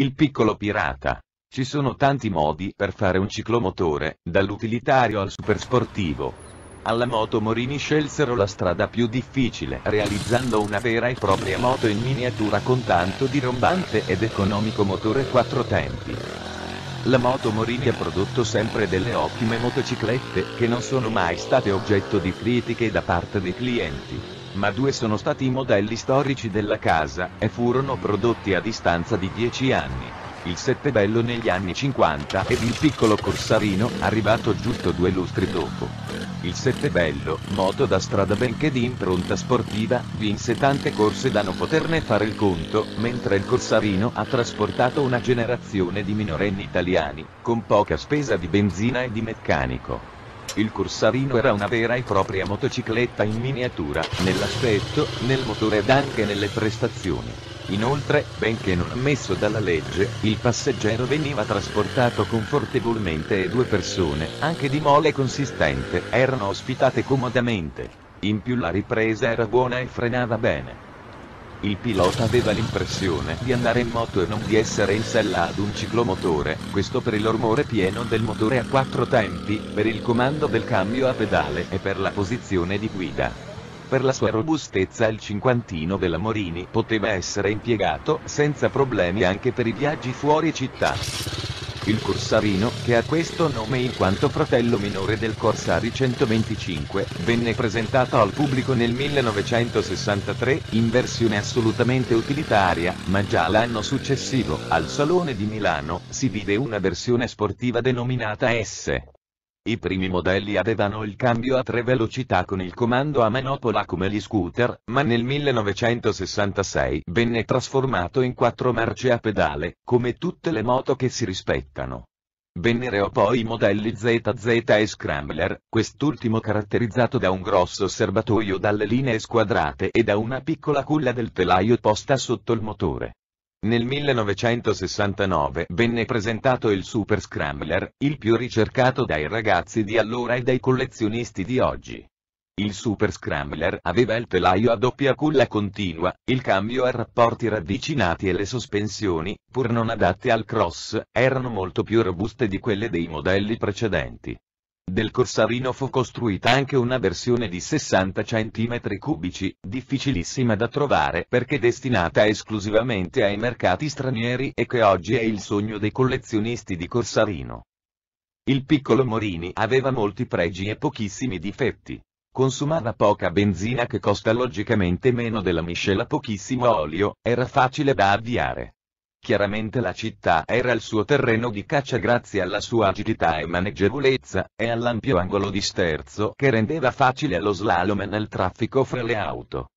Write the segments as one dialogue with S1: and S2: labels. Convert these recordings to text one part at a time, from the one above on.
S1: Il piccolo pirata. Ci sono tanti modi per fare un ciclomotore, dall'utilitario al supersportivo. Alla Moto Morini scelsero la strada più difficile, realizzando una vera e propria moto in miniatura con tanto di rombante ed economico motore quattro tempi. La Moto Morini ha prodotto sempre delle ottime motociclette, che non sono mai state oggetto di critiche da parte dei clienti ma due sono stati i modelli storici della casa, e furono prodotti a distanza di 10 anni. Il Settebello negli anni 50 ed il piccolo Corsarino, arrivato giusto due lustri dopo. Il Settebello, moto da strada benché di impronta sportiva, vinse tante corse da non poterne fare il conto, mentre il Corsarino ha trasportato una generazione di minorenni italiani, con poca spesa di benzina e di meccanico. Il Corsarino era una vera e propria motocicletta in miniatura, nell'aspetto, nel motore ed anche nelle prestazioni. Inoltre, benché non ammesso dalla legge, il passeggero veniva trasportato confortevolmente e due persone, anche di mole consistente, erano ospitate comodamente. In più la ripresa era buona e frenava bene. Il pilota aveva l'impressione di andare in moto e non di essere in sella ad un ciclomotore, questo per il rumore pieno del motore a quattro tempi, per il comando del cambio a pedale e per la posizione di guida. Per la sua robustezza il cinquantino della Morini poteva essere impiegato senza problemi anche per i viaggi fuori città il Corsarino, che ha questo nome in quanto fratello minore del Corsari 125, venne presentato al pubblico nel 1963, in versione assolutamente utilitaria, ma già l'anno successivo, al Salone di Milano, si vide una versione sportiva denominata S. I primi modelli avevano il cambio a tre velocità con il comando a manopola come gli scooter, ma nel 1966 venne trasformato in quattro marce a pedale, come tutte le moto che si rispettano. Vennero poi i modelli ZZ e Scrambler, quest'ultimo caratterizzato da un grosso serbatoio dalle linee squadrate e da una piccola culla del telaio posta sotto il motore. Nel 1969 venne presentato il Super Scrambler, il più ricercato dai ragazzi di allora e dai collezionisti di oggi. Il Super Scrambler aveva il telaio a doppia culla continua, il cambio a rapporti ravvicinati e le sospensioni, pur non adatte al cross, erano molto più robuste di quelle dei modelli precedenti. Del Corsarino fu costruita anche una versione di 60 cm3, difficilissima da trovare perché destinata esclusivamente ai mercati stranieri e che oggi è il sogno dei collezionisti di Corsarino. Il piccolo Morini aveva molti pregi e pochissimi difetti. Consumava poca benzina che costa logicamente meno della miscela pochissimo olio, era facile da avviare. Chiaramente la città era il suo terreno di caccia grazie alla sua agilità e maneggevolezza, e all'ampio angolo di sterzo che rendeva facile lo slalom nel traffico fra le auto.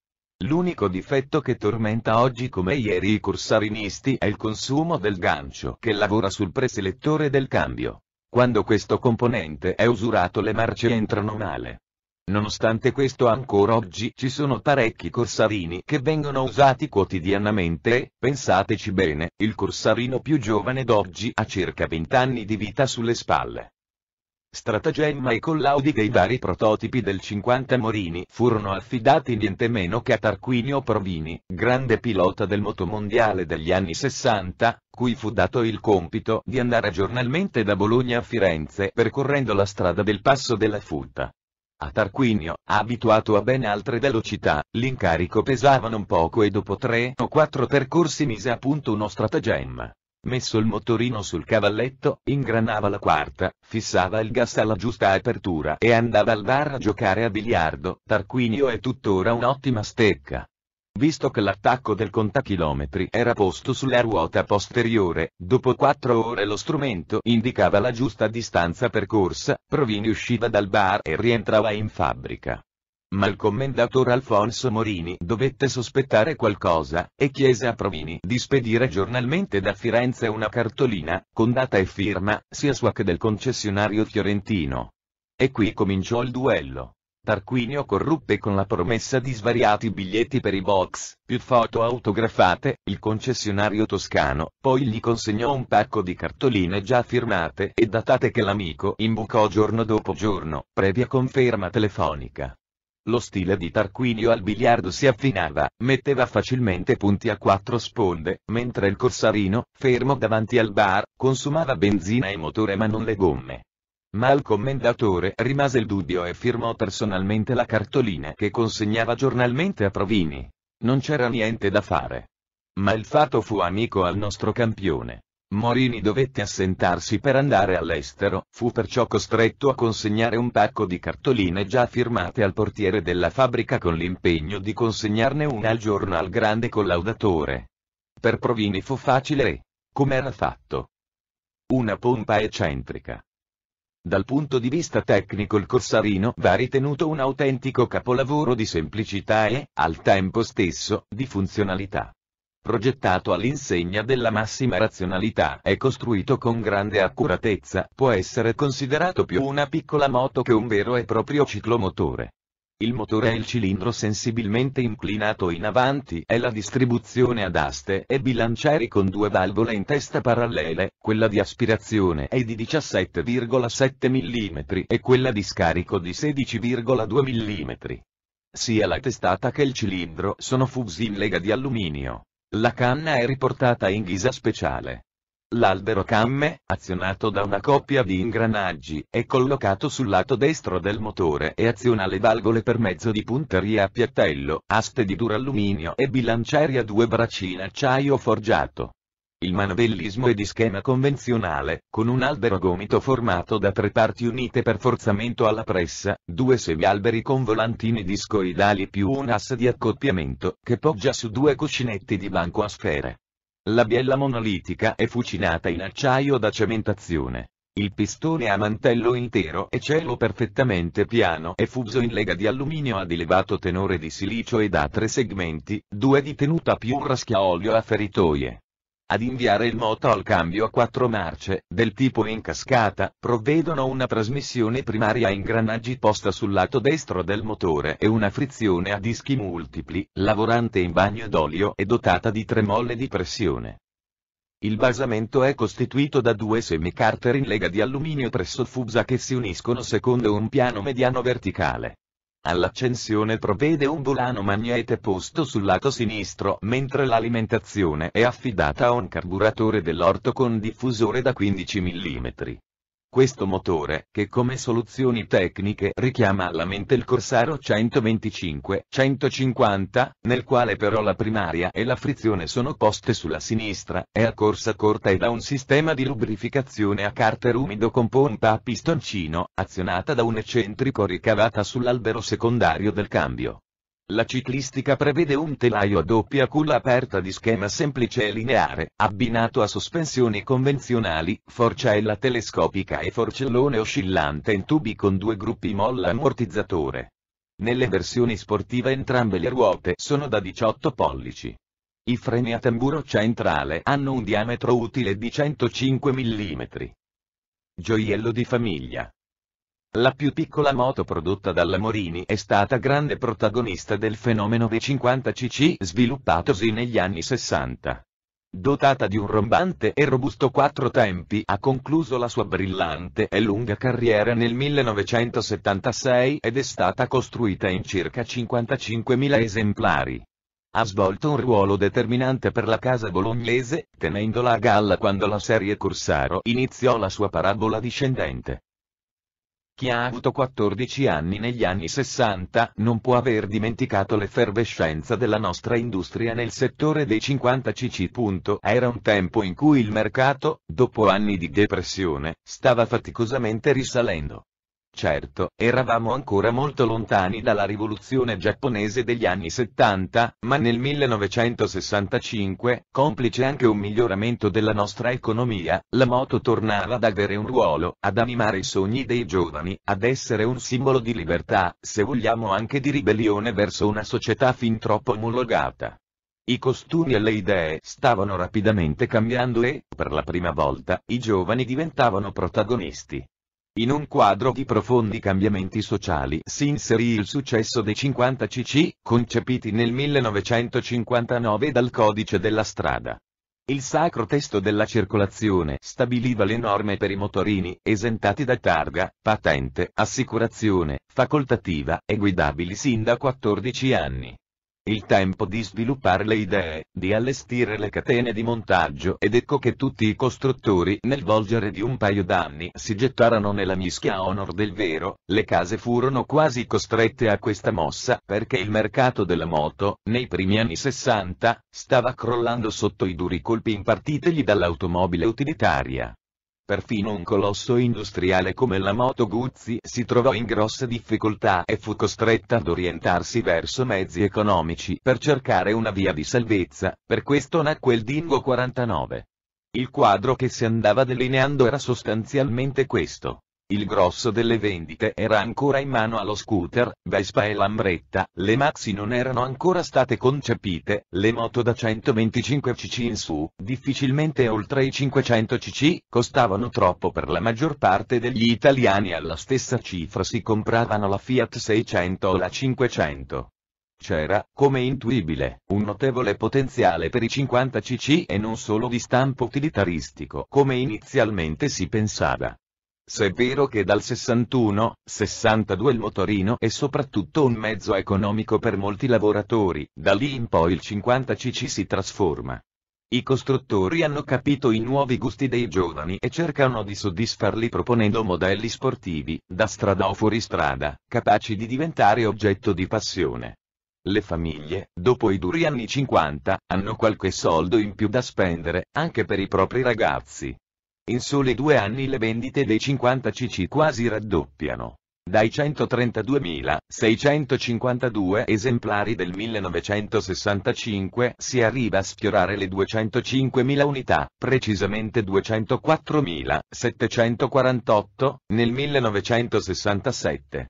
S1: L'unico difetto che tormenta oggi come ieri i corsarinisti è il consumo del gancio che lavora sul preselettore del cambio. Quando questo componente è usurato le marce entrano male. Nonostante questo ancora oggi ci sono parecchi corsarini che vengono usati quotidianamente e, pensateci bene, il corsarino più giovane d'oggi ha circa 20 anni di vita sulle spalle. Stratagemma e collaudi dei vari prototipi del 50 Morini furono affidati niente meno che a Tarquinio Provini, grande pilota del motomondiale degli anni 60, cui fu dato il compito di andare giornalmente da Bologna a Firenze percorrendo la strada del Passo della Futta. A Tarquinio, abituato a ben altre velocità, l'incarico pesava non poco e dopo tre o quattro percorsi mise a punto uno stratagemma. Messo il motorino sul cavalletto, ingranava la quarta, fissava il gas alla giusta apertura e andava al bar a giocare a biliardo. Tarquinio è tuttora un'ottima stecca visto che l'attacco del contachilometri era posto sulla ruota posteriore, dopo quattro ore lo strumento indicava la giusta distanza percorsa, Provini usciva dal bar e rientrava in fabbrica. Ma il commendatore Alfonso Morini dovette sospettare qualcosa, e chiese a Provini di spedire giornalmente da Firenze una cartolina, con data e firma, sia sua che del concessionario fiorentino. E qui cominciò il duello. Tarquinio corruppe con la promessa di svariati biglietti per i box, più foto autografate, il concessionario toscano, poi gli consegnò un pacco di cartoline già firmate e datate che l'amico imbucò giorno dopo giorno, previa conferma telefonica. Lo stile di Tarquinio al biliardo si affinava, metteva facilmente punti a quattro sponde, mentre il corsarino, fermo davanti al bar, consumava benzina e motore ma non le gomme. Ma al commendatore rimase il dubbio e firmò personalmente la cartolina che consegnava giornalmente a Provini. Non c'era niente da fare. Ma il fatto fu amico al nostro campione. Morini dovette assentarsi per andare all'estero, fu perciò costretto a consegnare un pacco di cartoline già firmate al portiere della fabbrica con l'impegno di consegnarne una al giorno al grande collaudatore. Per Provini fu facile e, com'era fatto, una pompa eccentrica. Dal punto di vista tecnico il Corsarino va ritenuto un autentico capolavoro di semplicità e, al tempo stesso, di funzionalità. Progettato all'insegna della massima razionalità e costruito con grande accuratezza, può essere considerato più una piccola moto che un vero e proprio ciclomotore. Il motore e il cilindro sensibilmente inclinato in avanti e la distribuzione ad aste e bilancieri con due valvole in testa parallele, quella di aspirazione è di 17,7 mm e quella di scarico di 16,2 mm. Sia la testata che il cilindro sono fusi in lega di alluminio. La canna è riportata in ghisa speciale. L'albero camme, azionato da una coppia di ingranaggi, è collocato sul lato destro del motore e aziona le valvole per mezzo di punteria a piattello, aste di duralluminio e bilanciere a due bracci in acciaio forgiato. Il manovellismo è di schema convenzionale, con un albero gomito formato da tre parti unite per forzamento alla pressa, due semialberi con volantini discoidali più un asse di accoppiamento, che poggia su due cuscinetti di banco a sfere. La biella monolitica è fucinata in acciaio da cementazione. Il pistone a mantello intero e cielo perfettamente piano è fuso in lega di alluminio ad elevato tenore di silicio ed ha tre segmenti, due di tenuta più un raschiaolio a feritoie. Ad inviare il moto al cambio a quattro marce, del tipo in cascata, provvedono una trasmissione primaria a ingranaggi posta sul lato destro del motore e una frizione a dischi multipli, lavorante in bagno d'olio e dotata di tre molle di pressione. Il basamento è costituito da due semicarter in lega di alluminio presso fusa che si uniscono secondo un piano mediano verticale. All'accensione provvede un volano magnete posto sul lato sinistro mentre l'alimentazione è affidata a un carburatore dell'orto con diffusore da 15 mm. Questo motore, che come soluzioni tecniche richiama alla mente il Corsaro 125-150, nel quale però la primaria e la frizione sono poste sulla sinistra, è a corsa corta ed ha un sistema di lubrificazione a carter umido con pompa a pistoncino, azionata da un eccentrico ricavata sull'albero secondario del cambio. La ciclistica prevede un telaio a doppia culla aperta di schema semplice e lineare, abbinato a sospensioni convenzionali, forcella telescopica e forcellone oscillante in tubi con due gruppi molla ammortizzatore. Nelle versioni sportive entrambe le ruote sono da 18 pollici. I freni a tamburo centrale hanno un diametro utile di 105 mm. Gioiello di famiglia. La più piccola moto prodotta dalla Morini è stata grande protagonista del fenomeno dei 50cc sviluppatosi negli anni 60. Dotata di un rombante e robusto quattro tempi ha concluso la sua brillante e lunga carriera nel 1976 ed è stata costruita in circa 55.000 esemplari. Ha svolto un ruolo determinante per la casa bolognese, tenendola a galla quando la serie Corsaro iniziò la sua parabola discendente. Chi ha avuto 14 anni negli anni 60 non può aver dimenticato l'effervescenza della nostra industria nel settore dei 50 cc. Era un tempo in cui il mercato, dopo anni di depressione, stava faticosamente risalendo. Certo, eravamo ancora molto lontani dalla rivoluzione giapponese degli anni 70, ma nel 1965, complice anche un miglioramento della nostra economia, la moto tornava ad avere un ruolo, ad animare i sogni dei giovani, ad essere un simbolo di libertà, se vogliamo anche di ribellione verso una società fin troppo omologata. I costumi e le idee stavano rapidamente cambiando e, per la prima volta, i giovani diventavano protagonisti. In un quadro di profondi cambiamenti sociali si inserì il successo dei 50 cc, concepiti nel 1959 dal codice della strada. Il sacro testo della circolazione stabiliva le norme per i motorini, esentati da targa, patente, assicurazione, facoltativa, e guidabili sin da 14 anni il tempo di sviluppare le idee, di allestire le catene di montaggio ed ecco che tutti i costruttori nel volgere di un paio d'anni si gettarono nella mischia a onor del vero, le case furono quasi costrette a questa mossa perché il mercato della moto, nei primi anni 60, stava crollando sotto i duri colpi impartitegli dall'automobile utilitaria. Perfino un colosso industriale come la Moto Guzzi si trovò in grosse difficoltà e fu costretta ad orientarsi verso mezzi economici per cercare una via di salvezza, per questo nacque il Dingo 49. Il quadro che si andava delineando era sostanzialmente questo. Il grosso delle vendite era ancora in mano allo scooter, Vespa e Lambretta, le maxi non erano ancora state concepite, le moto da 125 cc in su, difficilmente oltre i 500 cc, costavano troppo per la maggior parte degli italiani alla stessa cifra si compravano la Fiat 600 o la 500 c'era, come intuibile, un notevole potenziale per i 50 cc e non solo di stampo utilitaristico come inizialmente si pensava. Se è vero che dal 61-62 il motorino è soprattutto un mezzo economico per molti lavoratori, da lì in poi il 50cc si trasforma. I costruttori hanno capito i nuovi gusti dei giovani e cercano di soddisfarli proponendo modelli sportivi, da strada o fuoristrada, capaci di diventare oggetto di passione. Le famiglie, dopo i duri anni 50, hanno qualche soldo in più da spendere, anche per i propri ragazzi. In soli due anni le vendite dei 50 cc quasi raddoppiano. Dai 132.652 esemplari del 1965 si arriva a sfiorare le 205.000 unità, precisamente 204.748, nel 1967.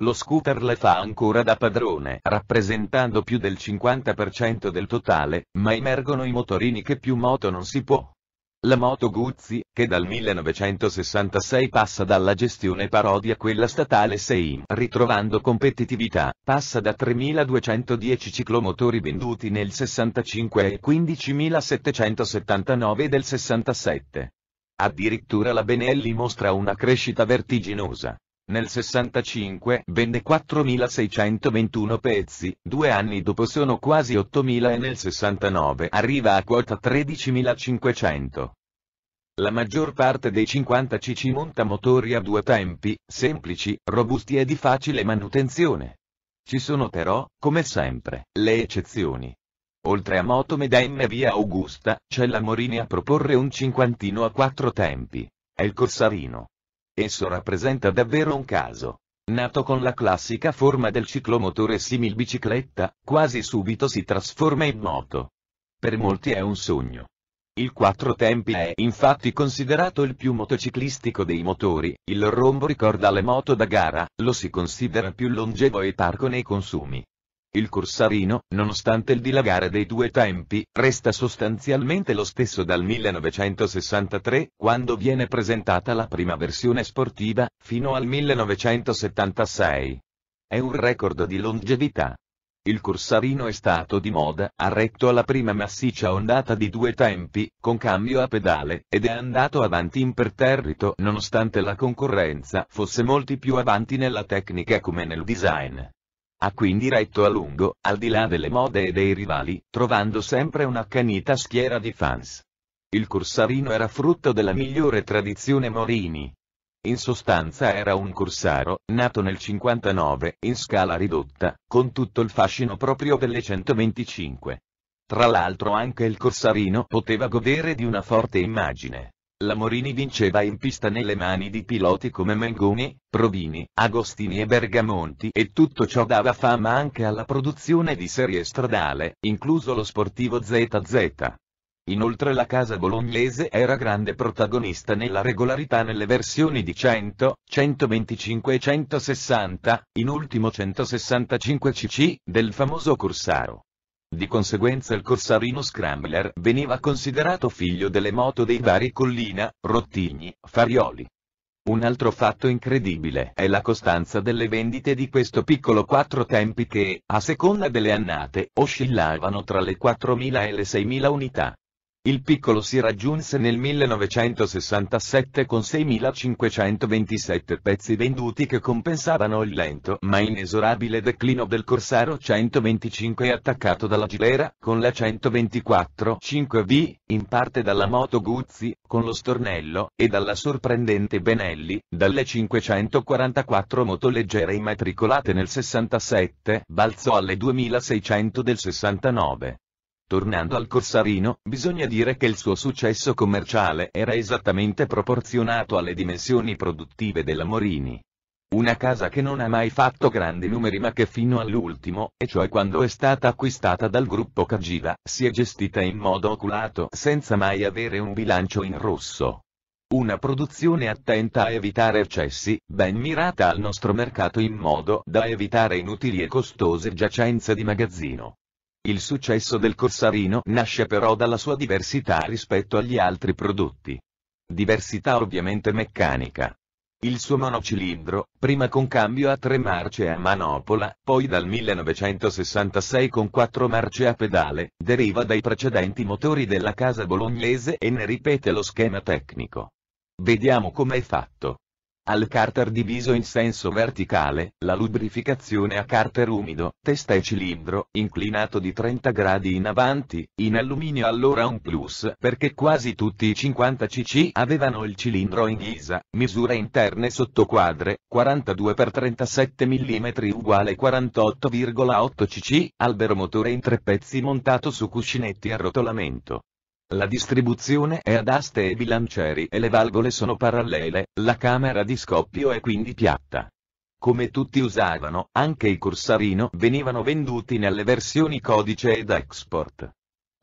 S1: Lo scooter le fa ancora da padrone, rappresentando più del 50% del totale, ma emergono i motorini che più moto non si può. La Moto Guzzi, che dal 1966 passa dalla gestione parodi a quella statale SEIM, ritrovando competitività, passa da 3.210 ciclomotori venduti nel 65 ai 15.779 del 67. Addirittura la Benelli mostra una crescita vertiginosa. Nel 65 vende 4.621 pezzi, due anni dopo sono quasi 8.000 e nel 69 arriva a quota 13.500. La maggior parte dei 50 cc monta motori a due tempi, semplici, robusti e di facile manutenzione. Ci sono però, come sempre, le eccezioni. Oltre a Motome da M via Augusta, c'è la Morini a proporre un cinquantino a quattro tempi. È il Corsarino. Esso rappresenta davvero un caso. Nato con la classica forma del ciclomotore simil bicicletta, quasi subito si trasforma in moto. Per molti è un sogno. Il quattro tempi è infatti considerato il più motociclistico dei motori, il rombo ricorda le moto da gara, lo si considera più longevo e parco nei consumi. Il corsarino, nonostante il dilagare dei due tempi, resta sostanzialmente lo stesso dal 1963, quando viene presentata la prima versione sportiva, fino al 1976. È un record di longevità. Il corsarino è stato di moda, ha retto alla prima massiccia ondata di due tempi, con cambio a pedale, ed è andato avanti imperterrito nonostante la concorrenza fosse molti più avanti nella tecnica come nel design. Ha quindi retto a lungo, al di là delle mode e dei rivali, trovando sempre un'accanita schiera di fans. Il corsarino era frutto della migliore tradizione Morini. In sostanza era un corsaro, nato nel 59, in scala ridotta, con tutto il fascino proprio delle 125. Tra l'altro anche il corsarino poteva godere di una forte immagine. La Morini vinceva in pista nelle mani di piloti come Mengoni, Provini, Agostini e Bergamonti e tutto ciò dava fama anche alla produzione di serie stradale, incluso lo sportivo ZZ. Inoltre la casa bolognese era grande protagonista nella regolarità nelle versioni di 100, 125 e 160, in ultimo 165 cc, del famoso Corsaro. Di conseguenza il corsarino Scrambler veniva considerato figlio delle moto dei vari Collina, Rottigni, Farioli. Un altro fatto incredibile è la costanza delle vendite di questo piccolo quattro tempi che, a seconda delle annate, oscillavano tra le 4.000 e le 6.000 unità. Il piccolo si raggiunse nel 1967 con 6.527 pezzi venduti che compensavano il lento ma inesorabile declino del Corsaro 125 attaccato dalla Gilera, con la 124 5V, in parte dalla Moto Guzzi, con lo stornello, e dalla sorprendente Benelli, dalle 544 motoleggere immatricolate nel 67, balzò alle 2.600 del 69. Tornando al Corsarino, bisogna dire che il suo successo commerciale era esattamente proporzionato alle dimensioni produttive della Morini. Una casa che non ha mai fatto grandi numeri ma che fino all'ultimo, e cioè quando è stata acquistata dal gruppo Cagiva, si è gestita in modo oculato senza mai avere un bilancio in rosso. Una produzione attenta a evitare eccessi, ben mirata al nostro mercato in modo da evitare inutili e costose giacenze di magazzino. Il successo del Corsarino nasce però dalla sua diversità rispetto agli altri prodotti. Diversità ovviamente meccanica. Il suo monocilindro, prima con cambio a tre marce a manopola, poi dal 1966 con quattro marce a pedale, deriva dai precedenti motori della casa bolognese e ne ripete lo schema tecnico. Vediamo com'è fatto. Al carter diviso in senso verticale, la lubrificazione a carter umido, testa e cilindro, inclinato di 30 gradi in avanti, in alluminio allora un plus perché quasi tutti i 50 cc avevano il cilindro in ghisa, misure interne sottoquadre, 42x37 mm uguale 48,8 cc, albero motore in tre pezzi montato su cuscinetti a rotolamento. La distribuzione è ad aste e bilancieri e le valvole sono parallele, la camera di scoppio è quindi piatta. Come tutti usavano, anche i corsarino venivano venduti nelle versioni codice ed export.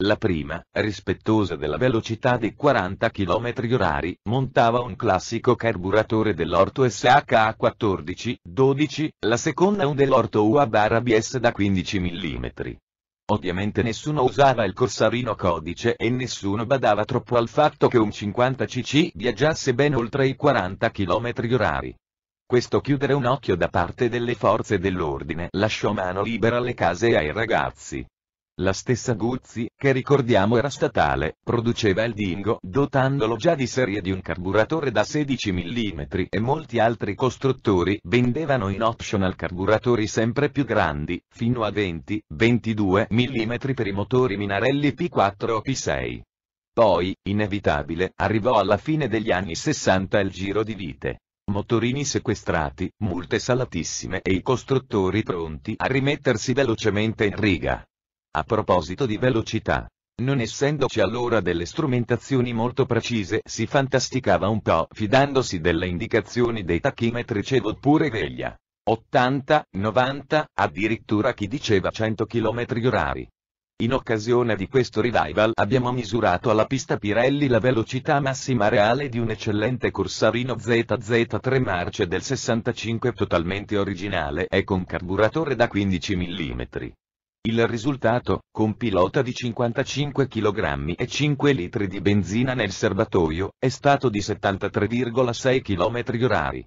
S1: La prima, rispettosa della velocità di 40 km h montava un classico carburatore dell'Orto SHA 14-12, la seconda un dell'Orto UA-BS da 15 mm. Ovviamente nessuno usava il corsarino codice e nessuno badava troppo al fatto che un 50cc viaggiasse ben oltre i 40 km h Questo chiudere un occhio da parte delle forze dell'ordine lasciò mano libera alle case e ai ragazzi. La stessa Guzzi, che ricordiamo era statale, produceva il Dingo dotandolo già di serie di un carburatore da 16 mm e molti altri costruttori vendevano in optional carburatori sempre più grandi, fino a 20-22 mm per i motori Minarelli P4 o P6. Poi, inevitabile, arrivò alla fine degli anni 60 il giro di vite motorini sequestrati, multe salatissime e i costruttori pronti a rimettersi velocemente in riga. A proposito di velocità. Non essendoci allora delle strumentazioni molto precise si fantasticava un po' fidandosi delle indicazioni dei tachimetri CEV pure veglia. 80, 90, addirittura chi diceva 100 km h in occasione di questo revival abbiamo misurato alla pista Pirelli la velocità massima reale di un eccellente Corsarino ZZ3 marce del 65 totalmente originale e con carburatore da 15 mm. Il risultato, con pilota di 55 kg e 5 litri di benzina nel serbatoio, è stato di 73,6 km h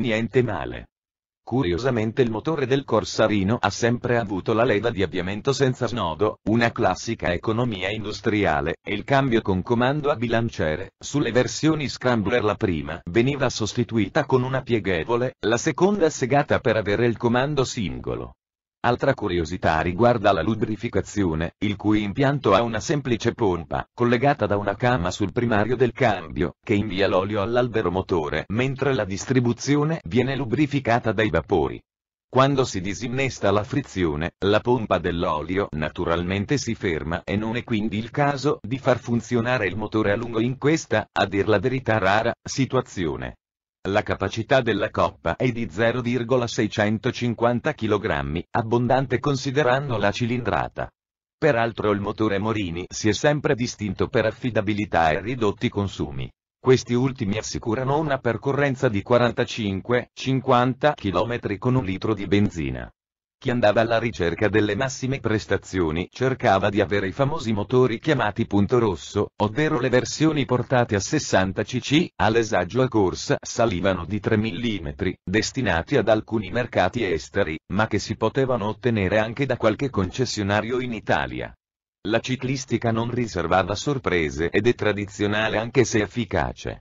S1: Niente male. Curiosamente il motore del Corsarino ha sempre avuto la leva di avviamento senza snodo, una classica economia industriale, e il cambio con comando a bilanciere, sulle versioni Scrambler la prima veniva sostituita con una pieghevole, la seconda segata per avere il comando singolo. Altra curiosità riguarda la lubrificazione, il cui impianto ha una semplice pompa, collegata da una cama sul primario del cambio, che invia l'olio all'albero motore, mentre la distribuzione viene lubrificata dai vapori. Quando si disinnesta la frizione, la pompa dell'olio naturalmente si ferma e non è quindi il caso di far funzionare il motore a lungo in questa, a dir la verità rara, situazione. La capacità della coppa è di 0,650 kg, abbondante considerando la cilindrata. Peraltro il motore Morini si è sempre distinto per affidabilità e ridotti consumi. Questi ultimi assicurano una percorrenza di 45-50 km con un litro di benzina. Chi andava alla ricerca delle massime prestazioni cercava di avere i famosi motori chiamati punto rosso, ovvero le versioni portate a 60 cc, all'esagio a corsa salivano di 3 mm, destinati ad alcuni mercati esteri, ma che si potevano ottenere anche da qualche concessionario in Italia. La ciclistica non riservava sorprese ed è tradizionale anche se efficace.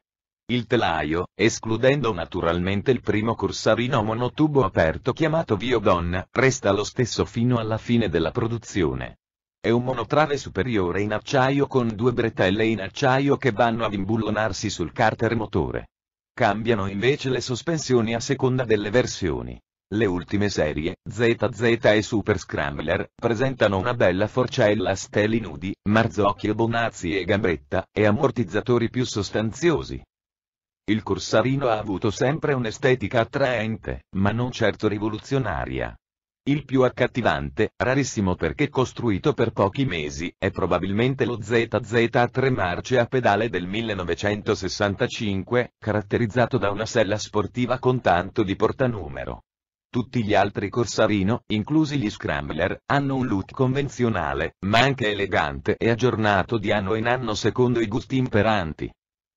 S1: Il telaio, escludendo naturalmente il primo corsarino monotubo aperto chiamato Vio Viodon, resta lo stesso fino alla fine della produzione. È un monotrave superiore in acciaio con due bretelle in acciaio che vanno ad imbullonarsi sul carter motore. Cambiano invece le sospensioni a seconda delle versioni. Le ultime serie, ZZ e Super Scrambler, presentano una bella forcella a steli nudi, marzocchio bonazzi e gambetta, e ammortizzatori più sostanziosi. Il corsarino ha avuto sempre un'estetica attraente, ma non certo rivoluzionaria. Il più accattivante, rarissimo perché costruito per pochi mesi, è probabilmente lo ZZ a tre marce a pedale del 1965, caratterizzato da una sella sportiva con tanto di portanumero. Tutti gli altri Corsarino, inclusi gli Scrambler, hanno un look convenzionale, ma anche elegante e aggiornato di anno in anno secondo i gusti imperanti.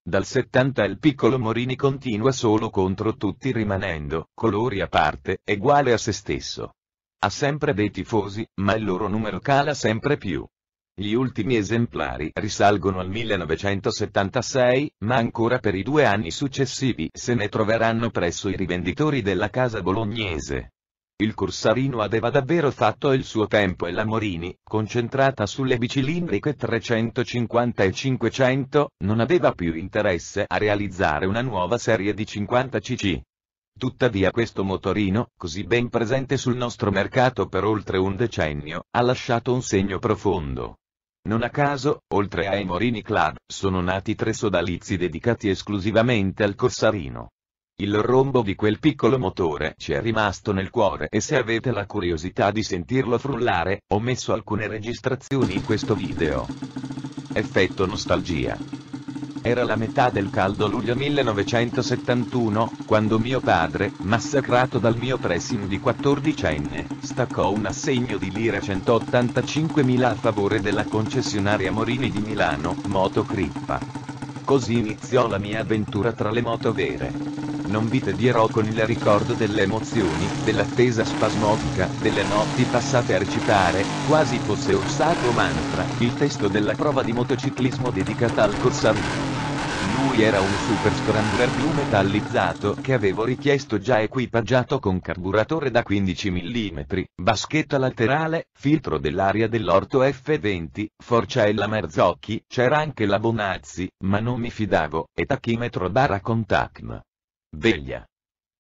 S1: Dal 70 il piccolo Morini continua solo contro tutti rimanendo, colori a parte, uguale a se stesso. Ha sempre dei tifosi, ma il loro numero cala sempre più. Gli ultimi esemplari risalgono al 1976, ma ancora per i due anni successivi se ne troveranno presso i rivenditori della casa bolognese. Il corsarino aveva davvero fatto il suo tempo e la Morini, concentrata sulle bicilindriche 350 e 500, non aveva più interesse a realizzare una nuova serie di 50 cc. Tuttavia questo motorino, così ben presente sul nostro mercato per oltre un decennio, ha lasciato un segno profondo. Non a caso, oltre ai Morini Club, sono nati tre sodalizi dedicati esclusivamente al corsarino. Il rombo di quel piccolo motore ci è rimasto nel cuore e se avete la curiosità di sentirlo frullare, ho messo alcune registrazioni in questo video. Effetto nostalgia. Era la metà del caldo luglio 1971, quando mio padre, massacrato dal mio pressing di 14enne, staccò un assegno di lire 185.000 a favore della concessionaria Morini di Milano, Moto Crippa. Così iniziò la mia avventura tra le moto vere non vi tedierò con il ricordo delle emozioni, dell'attesa spasmodica, delle notti passate a recitare, quasi fosse un sacro mantra, il testo della prova di motociclismo dedicata al Corsarino. Lui era un super superstronger blu metallizzato che avevo richiesto già equipaggiato con carburatore da 15 mm, baschetta laterale, filtro dell'aria dell'orto F20, forcia e la Marzocchi, c'era anche la Bonazzi, ma non mi fidavo, e tachimetro barra Contacm. Veglia.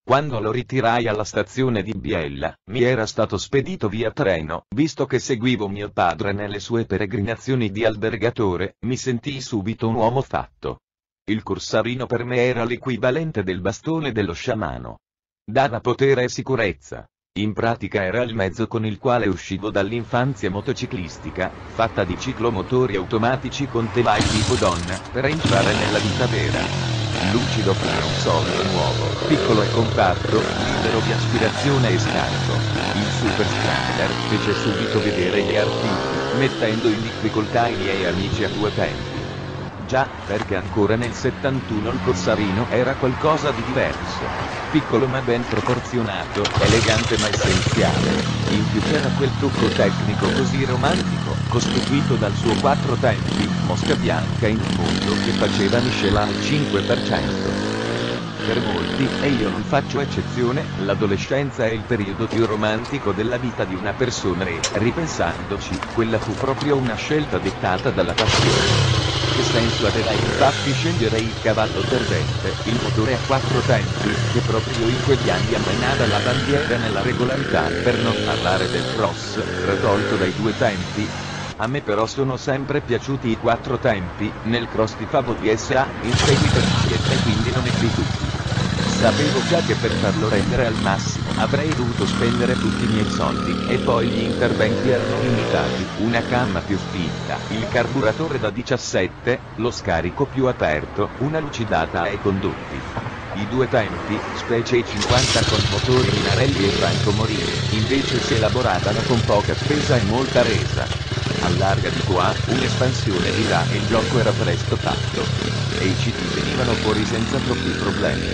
S1: Quando lo ritirai alla stazione di Biella, mi era stato spedito via treno, visto che seguivo mio padre nelle sue peregrinazioni di albergatore, mi sentii subito un uomo fatto. Il corsarino per me era l'equivalente del bastone dello sciamano. Dava potere e sicurezza. In pratica era il mezzo con il quale uscivo dall'infanzia motociclistica, fatta di ciclomotori automatici con telai tipo donna, per entrare nella vita vera lucido come un solido nuovo, piccolo e compatto, libero di aspirazione e scarico. Il super standard fece subito vedere gli artigli, mettendo in difficoltà i miei amici a due tempi. Già, perché ancora nel 71 il corsarino era qualcosa di diverso. Piccolo ma ben proporzionato, elegante ma essenziale. In più c'era quel trucco tecnico così romantico, costituito dal suo quattro tempi, mosca bianca in fondo che faceva miscela al 5%. Per molti, e io non faccio eccezione, l'adolescenza è il periodo più romantico della vita di una persona e, ripensandoci, quella fu proprio una scelta dettata dalla passione. Che senso aveva infatti scegliere il cavallo perdente, il motore a quattro tempi, che proprio in quegli anni ammainava la bandiera nella regolarità, per non parlare del cross, tradolto dai due tempi, a me però sono sempre piaciuti i quattro tempi, nel cross Favo di SA, in 6 di e quindi non ebbi tutti. Sapevo già che per farlo rendere al massimo avrei dovuto spendere tutti i miei soldi e poi gli interventi erano limitati, una camma più spinta, il carburatore da 17, lo scarico più aperto, una lucidata ai condotti. I due tempi, specie i 50 con motori Minarelli e Franco Morini, invece si elaboravano con poca spesa e molta resa allarga di qua, un'espansione di là e il gioco era presto fatto. E i CD venivano fuori senza troppi problemi.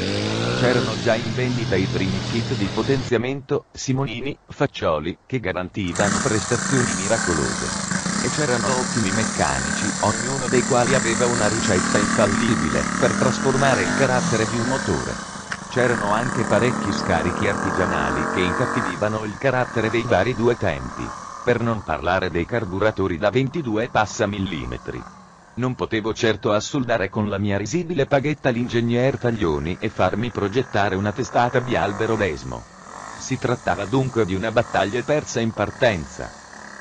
S1: C'erano già in vendita i primi kit di potenziamento, Simonini, Faccioli, che garantivano prestazioni miracolose. E c'erano ottimi meccanici, ognuno dei quali aveva una ricetta infallibile per trasformare il carattere di un motore. C'erano anche parecchi scarichi artigianali che incattivivano il carattere dei vari due tempi. Per non parlare dei carburatori da 22 passa millimetri. Non potevo certo assoldare con la mia risibile paghetta l'ingegner Taglioni e farmi progettare una testata di albero d'esmo. Si trattava dunque di una battaglia persa in partenza.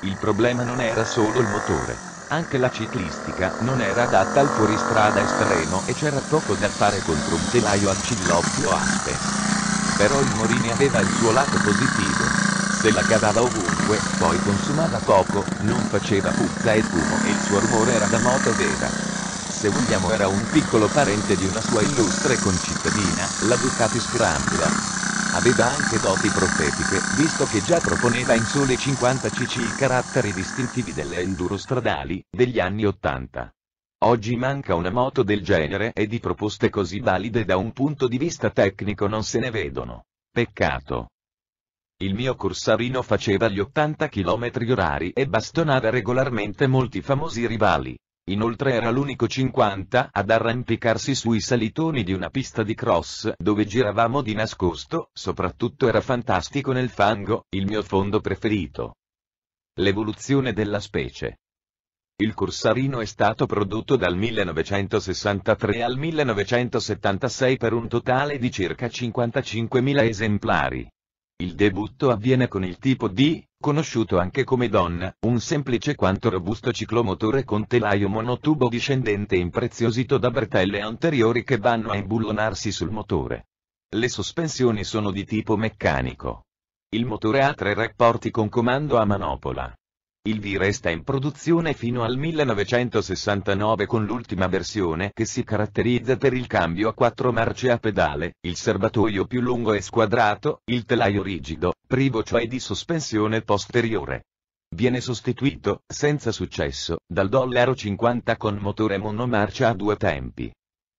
S1: Il problema non era solo il motore. Anche la ciclistica non era adatta al fuoristrada estremo e c'era poco da fare contro un telaio a cillotto aspe. Però il Morini aveva il suo lato positivo se la cavava ovunque, poi consumava poco, non faceva puzza e fumo e il suo rumore era da moto vera se vogliamo era un piccolo parente di una sua illustre concittadina, la Ducati Scrambler. Aveva anche doti profetiche, visto che già proponeva in sole 50 cc i caratteri distintivi delle enduro stradali, degli anni 80. Oggi manca una moto del genere e di proposte così valide da un punto di vista tecnico non se ne vedono. Peccato. Il mio corsarino faceva gli 80 km orari e bastonava regolarmente molti famosi rivali. Inoltre era l'unico 50 ad arrampicarsi sui salitoni di una pista di cross dove giravamo di nascosto, soprattutto era fantastico nel fango, il mio fondo preferito. L'evoluzione della specie. Il corsarino è stato prodotto dal 1963 al 1976 per un totale di circa 55.000 esemplari. Il debutto avviene con il tipo D, conosciuto anche come Donna, un semplice quanto robusto ciclomotore con telaio monotubo discendente impreziosito da bretelle anteriori che vanno a imbullonarsi sul motore. Le sospensioni sono di tipo meccanico. Il motore ha tre rapporti con comando a manopola. Il V resta in produzione fino al 1969 con l'ultima versione che si caratterizza per il cambio a quattro marce a pedale, il serbatoio più lungo e squadrato, il telaio rigido, privo cioè di sospensione posteriore. Viene sostituito, senza successo, dal dollaro 50 con motore monomarcia a due tempi.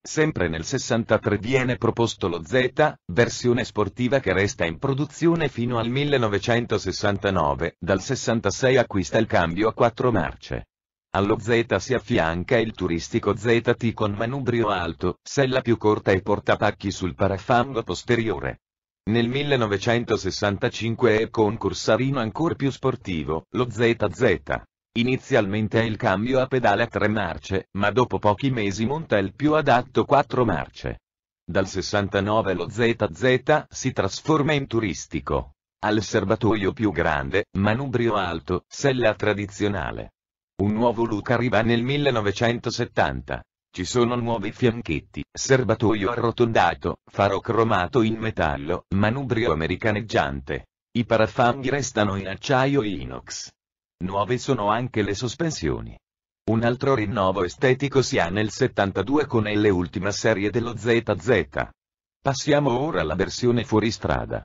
S1: Sempre nel 63 viene proposto lo Z, versione sportiva che resta in produzione fino al 1969, dal 66 acquista il cambio a quattro marce. Allo Z si affianca il turistico ZT con manubrio alto, sella più corta e portapacchi sul parafango posteriore. Nel 1965 è con cursarino ancora più sportivo, lo ZZ. Inizialmente è il cambio a pedale a tre marce, ma dopo pochi mesi monta il più adatto quattro marce. Dal 69 lo ZZ si trasforma in turistico. Al serbatoio più grande, manubrio alto, sella tradizionale. Un nuovo look arriva nel 1970. Ci sono nuovi fianchetti, serbatoio arrotondato, faro cromato in metallo, manubrio americaneggiante. I parafanghi restano in acciaio inox. Nuove sono anche le sospensioni. Un altro rinnovo estetico si ha nel 72 con l'ultima serie dello ZZ. Passiamo ora alla versione fuoristrada.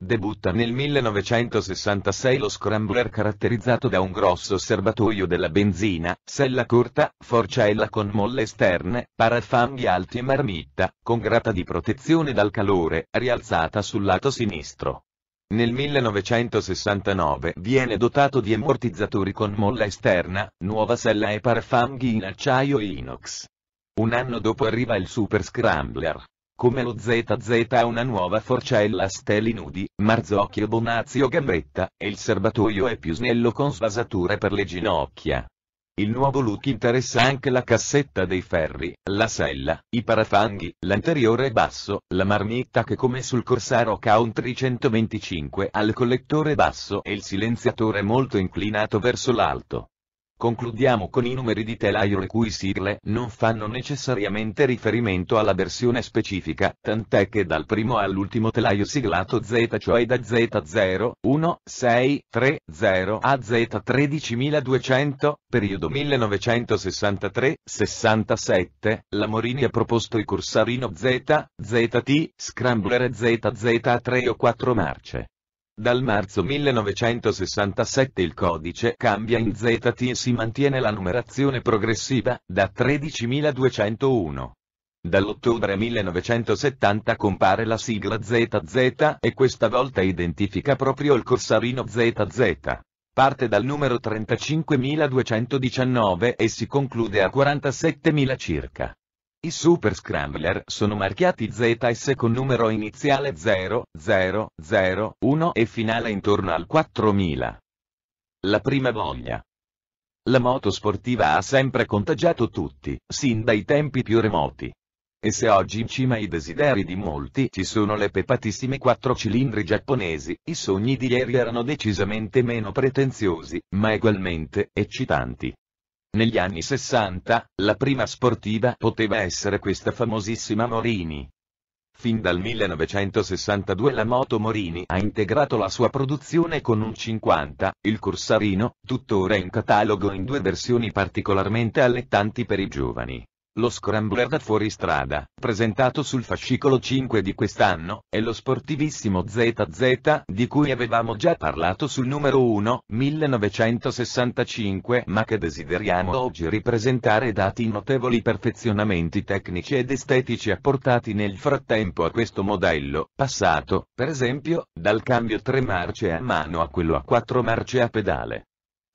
S1: Debutta nel 1966 lo scrambler caratterizzato da un grosso serbatoio della benzina, sella corta, forcella con molle esterne, parafanghi alti e marmitta, con grata di protezione dal calore, rialzata sul lato sinistro. Nel 1969 viene dotato di ammortizzatori con molla esterna, nuova sella e parfanghi in acciaio inox. Un anno dopo arriva il Super Scrambler. Come lo ZZ ha una nuova forcella a steli nudi, marzocchio e Bonazio Gambetta, e il serbatoio è più snello con svasature per le ginocchia. Il nuovo look interessa anche la cassetta dei ferri, la sella, i parafanghi, l'anteriore basso, la marmitta che come sul Corsaro Country 125 ha il collettore basso e il silenziatore molto inclinato verso l'alto. Concludiamo con i numeri di telaio le cui sigle non fanno necessariamente riferimento alla versione specifica, tant'è che dal primo all'ultimo telaio siglato Z cioè da Z0, 1, 6, 3, 0 a Z13200, periodo 1963-67, la Morini ha proposto il corsarino Z, ZT, Scrambler e ZZ a 3 o 4 marce. Dal marzo 1967 il codice cambia in ZT e si mantiene la numerazione progressiva, da 13201. Dall'ottobre 1970 compare la sigla ZZ e questa volta identifica proprio il corsarino ZZ. Parte dal numero 35219 e si conclude a 47.000 circa. I Super Scrambler sono marchiati ZS con numero iniziale 0, 0, 0, 1 e finale intorno al 4000. La prima voglia. La moto sportiva ha sempre contagiato tutti, sin dai tempi più remoti. E se oggi in cima ai desideri di molti ci sono le pepatissime quattro cilindri giapponesi, i sogni di ieri erano decisamente meno pretenziosi, ma egualmente eccitanti. Negli anni 60, la prima sportiva poteva essere questa famosissima Morini. Fin dal 1962 la moto Morini ha integrato la sua produzione con un 50, il Corsarino, tuttora in catalogo in due versioni particolarmente allettanti per i giovani. Lo scrambler da fuoristrada, presentato sul fascicolo 5 di quest'anno, è lo sportivissimo ZZ di cui avevamo già parlato sul numero 1, 1965, ma che desideriamo oggi ripresentare dati i notevoli perfezionamenti tecnici ed estetici apportati nel frattempo a questo modello, passato, per esempio, dal cambio 3 marce a mano a quello a 4 marce a pedale.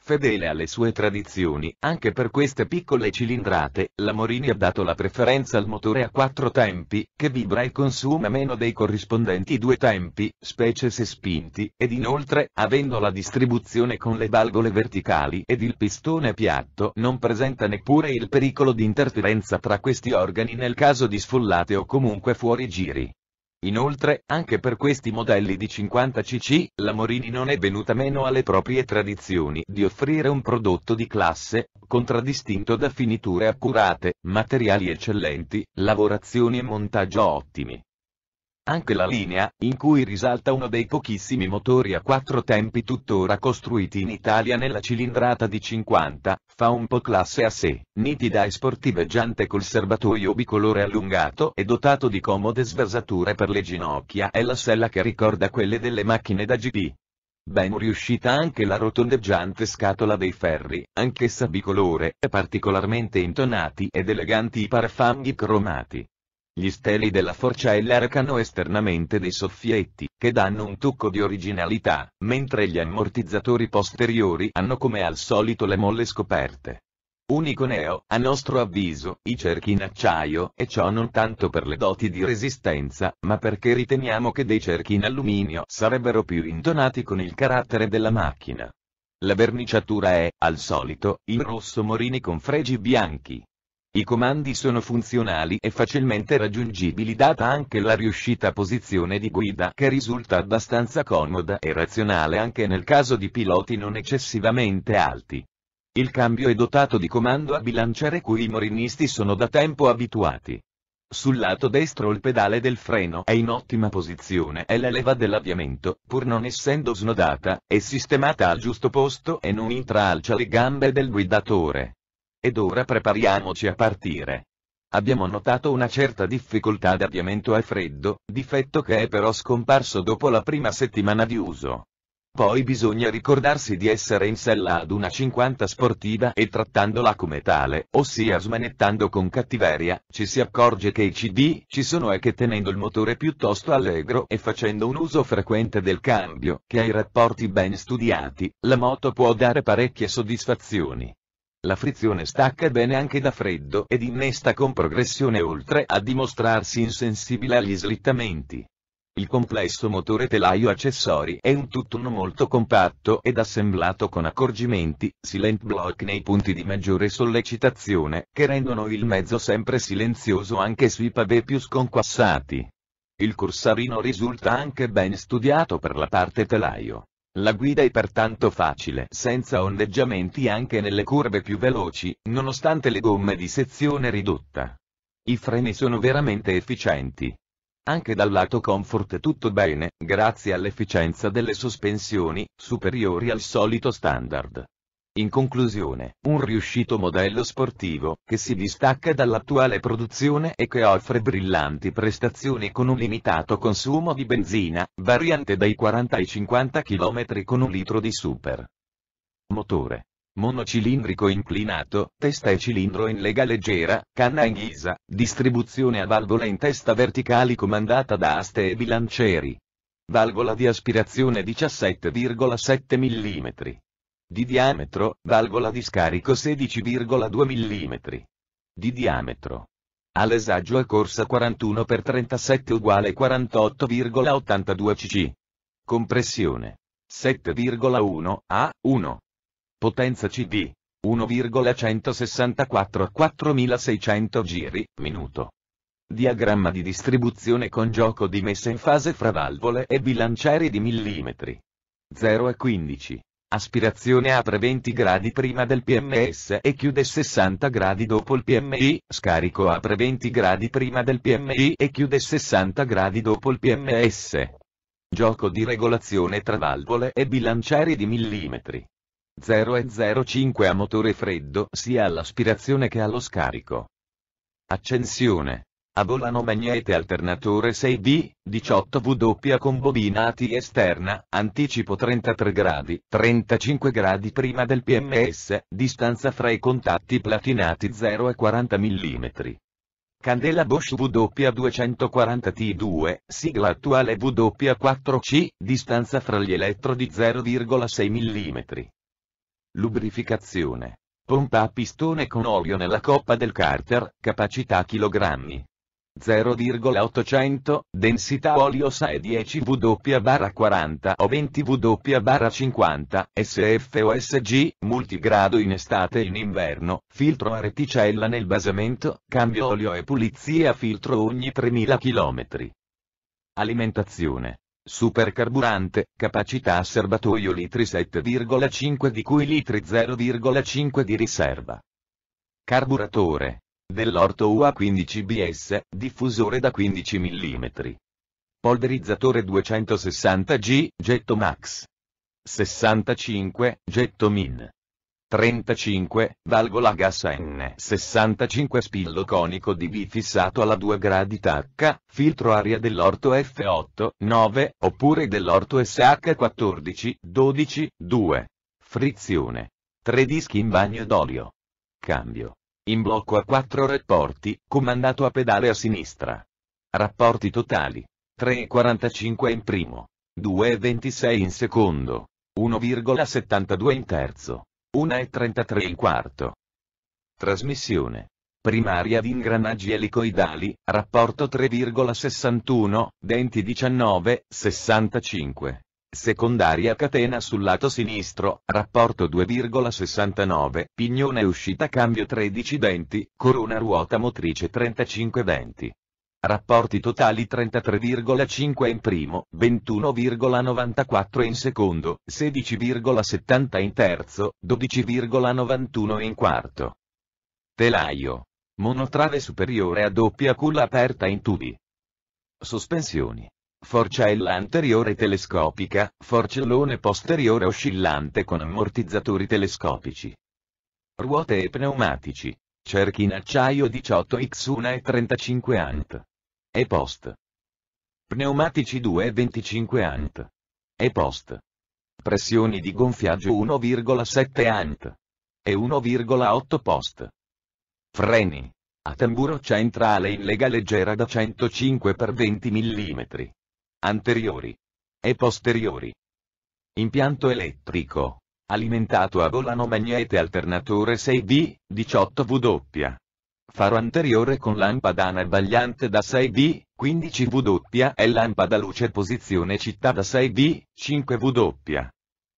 S1: Fedele alle sue tradizioni, anche per queste piccole cilindrate, la Morini ha dato la preferenza al motore a quattro tempi, che vibra e consuma meno dei corrispondenti due tempi, specie se spinti, ed inoltre, avendo la distribuzione con le valvole verticali ed il pistone piatto, non presenta neppure il pericolo di interferenza tra questi organi nel caso di sfollate o comunque fuori giri. Inoltre, anche per questi modelli di 50 cc, la Morini non è venuta meno alle proprie tradizioni di offrire un prodotto di classe, contraddistinto da finiture accurate, materiali eccellenti, lavorazioni e montaggio ottimi. Anche la linea, in cui risalta uno dei pochissimi motori a quattro tempi tuttora costruiti in Italia nella cilindrata di 50, fa un po' classe a sé, nitida e sportiveggiante col serbatoio bicolore allungato e dotato di comode sversature per le ginocchia e la sella che ricorda quelle delle macchine da GP. Ben riuscita anche la rotondeggiante scatola dei ferri, anch'essa bicolore, particolarmente intonati ed eleganti i parafanghi cromati. Gli steli della forcella recano esternamente dei soffietti, che danno un tocco di originalità, mentre gli ammortizzatori posteriori hanno come al solito le molle scoperte. Unico neo, a nostro avviso, i cerchi in acciaio, e ciò non tanto per le doti di resistenza, ma perché riteniamo che dei cerchi in alluminio sarebbero più intonati con il carattere della macchina. La verniciatura è, al solito, in rosso morini con fregi bianchi. I comandi sono funzionali e facilmente raggiungibili data anche la riuscita posizione di guida che risulta abbastanza comoda e razionale anche nel caso di piloti non eccessivamente alti. Il cambio è dotato di comando a bilanciare cui i morinisti sono da tempo abituati. Sul lato destro il pedale del freno è in ottima posizione e la leva dell'avviamento, pur non essendo snodata, è sistemata al giusto posto e non intralcia le gambe del guidatore. Ed ora prepariamoci a partire. Abbiamo notato una certa difficoltà d'avviamento al freddo, difetto che è però scomparso dopo la prima settimana di uso. Poi bisogna ricordarsi di essere in sella ad una 50 sportiva e trattandola come tale, ossia smanettando con cattiveria, ci si accorge che i CD ci sono e che tenendo il motore piuttosto allegro e facendo un uso frequente del cambio, che ha i rapporti ben studiati, la moto può dare parecchie soddisfazioni. La frizione stacca bene anche da freddo ed innesta con progressione oltre a dimostrarsi insensibile agli slittamenti. Il complesso motore telaio accessori è un tutt'uno molto compatto ed assemblato con accorgimenti, silent block nei punti di maggiore sollecitazione, che rendono il mezzo sempre silenzioso anche sui pavé più sconquassati. Il corsarino risulta anche ben studiato per la parte telaio. La guida è pertanto facile, senza ondeggiamenti anche nelle curve più veloci, nonostante le gomme di sezione ridotta. I freni sono veramente efficienti. Anche dal lato comfort tutto bene, grazie all'efficienza delle sospensioni, superiori al solito standard. In conclusione, un riuscito modello sportivo, che si distacca dall'attuale produzione e che offre brillanti prestazioni con un limitato consumo di benzina, variante dai 40 ai 50 km con un litro di super. Motore. Monocilindrico inclinato, testa e cilindro in lega leggera, canna in ghisa, distribuzione a valvole in testa verticali comandata da aste e bilancieri. Valvola di aspirazione 17,7 mm di diametro, valvola di scarico 16,2 mm di diametro. All'esagio a corsa 41x37 uguale 48,82 cc. Compressione 7,1 a 1. Potenza CD 1,164 a 4600 giri, minuto. Diagramma di distribuzione con gioco di messa in fase fra valvole e bilancieri di millimetri. 0 a 15 aspirazione apre 20 gradi prima del PMS e chiude 60 gradi dopo il PMI, scarico apre 20 gradi prima del PMI e chiude 60 gradi dopo il PMS. Gioco di regolazione tra valvole e bilanciari di millimetri. 0,05 a motore freddo sia all'aspirazione che allo scarico. Accensione a volano magnete alternatore 6D, 18W con bobina ATI esterna, anticipo 33 gradi, 35 gradi prima del PMS, distanza fra i contatti platinati 0 e 40 mm. Candela Bosch W240T2, sigla attuale W4C, distanza fra gli elettrodi 0,6 mm. Lubrificazione. Pompa a pistone con olio nella coppa del carter, capacità chilogrammi. 0,800, densità olio SAE 10W barra 40 o 20W barra 50, SFOSG, multigrado in estate e in inverno, filtro a reticella nel basamento, cambio olio e pulizia filtro ogni 3000 km. Alimentazione. Supercarburante, capacità serbatoio litri 7,5 di cui litri 0,5 di riserva. Carburatore, dell'orto UA15BS, diffusore da 15 mm. Polverizzatore 260G, getto max. 65, getto min. 35, valvola gas N. 65 spillo conico di B fissato alla 2 gradi TAC, filtro aria dell'orto F8, 9, oppure dell'orto SH14, 12, 2. Frizione. 3 dischi in bagno d'olio. Cambio. In blocco a 4 rapporti, comandato a pedale a sinistra. Rapporti totali. 3,45 in primo. 2,26 in secondo. 1,72 in terzo. 1,33 in quarto. Trasmissione. Primaria di ingranaggi elicoidali, rapporto 3,61, denti 19, 65. Secondaria catena sul lato sinistro, rapporto 2,69, pignone uscita cambio 13 denti, corona ruota motrice 35 denti. Rapporti totali 33,5 in primo, 21,94 in secondo, 16,70 in terzo, 12,91 in quarto. Telaio. Monotrave superiore a doppia culla aperta in tubi. Sospensioni. Forcella anteriore telescopica, forcellone posteriore oscillante con ammortizzatori telescopici. Ruote e pneumatici. Cerchi in acciaio 18x1 e 35 ant. E post. Pneumatici 2 e 25 ant. E post. Pressioni di gonfiaggio 1,7 ant. E 1,8 post. Freni. A tamburo centrale in lega leggera da 105 x 20 mm anteriori e posteriori. Impianto elettrico. Alimentato a volano magnete alternatore 6V, 18W. Faro anteriore con lampada anabbagliante da 6V, 15W e lampada luce posizione città da 6V, 5W.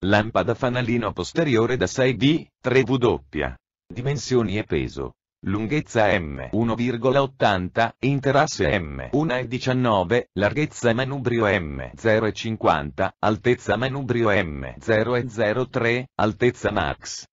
S1: Lampada fanalino posteriore da 6V, 3W. Dimensioni e peso lunghezza M1,80, interasse M1,19, larghezza manubrio M0,50, altezza manubrio M0,03, altezza max.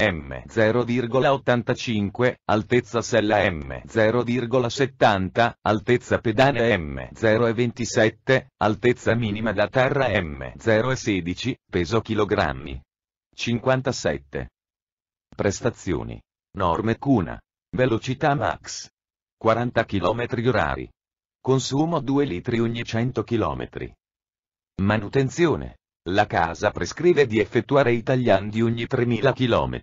S1: M0,85, altezza sella M0,70, altezza pedane M0,27, altezza minima da terra M0,16, peso chilogrammi 57. Prestazioni. Norme Cuna. Velocità max. 40 km h Consumo 2 litri ogni 100 km. Manutenzione. La casa prescrive di effettuare i tagliandi ogni 3000 km.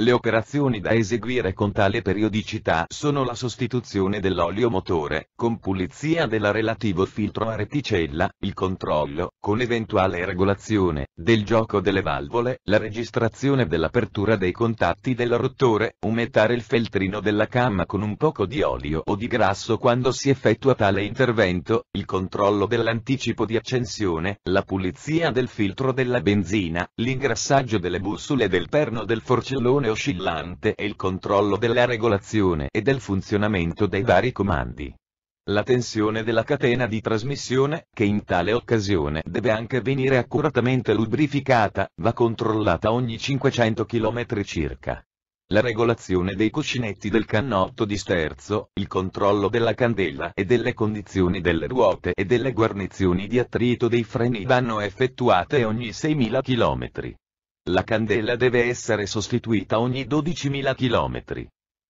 S1: Le operazioni da eseguire con tale periodicità sono la sostituzione dell'olio motore, con pulizia della relativo filtro a reticella, il controllo, con eventuale regolazione, del gioco delle valvole, la registrazione dell'apertura dei contatti del rotore, umettare il feltrino della camma con un poco di olio o di grasso quando si effettua tale intervento, il controllo dell'anticipo di accensione, la pulizia del filtro della benzina, l'ingrassaggio delle bussole del perno del forcellone oscillante e il controllo della regolazione e del funzionamento dei vari comandi. La tensione della catena di trasmissione, che in tale occasione deve anche venire accuratamente lubrificata, va controllata ogni 500 km circa. La regolazione dei cuscinetti del cannotto di sterzo, il controllo della candela e delle condizioni delle ruote e delle guarnizioni di attrito dei freni vanno effettuate ogni 6.000 km. La candela deve essere sostituita ogni 12.000 km.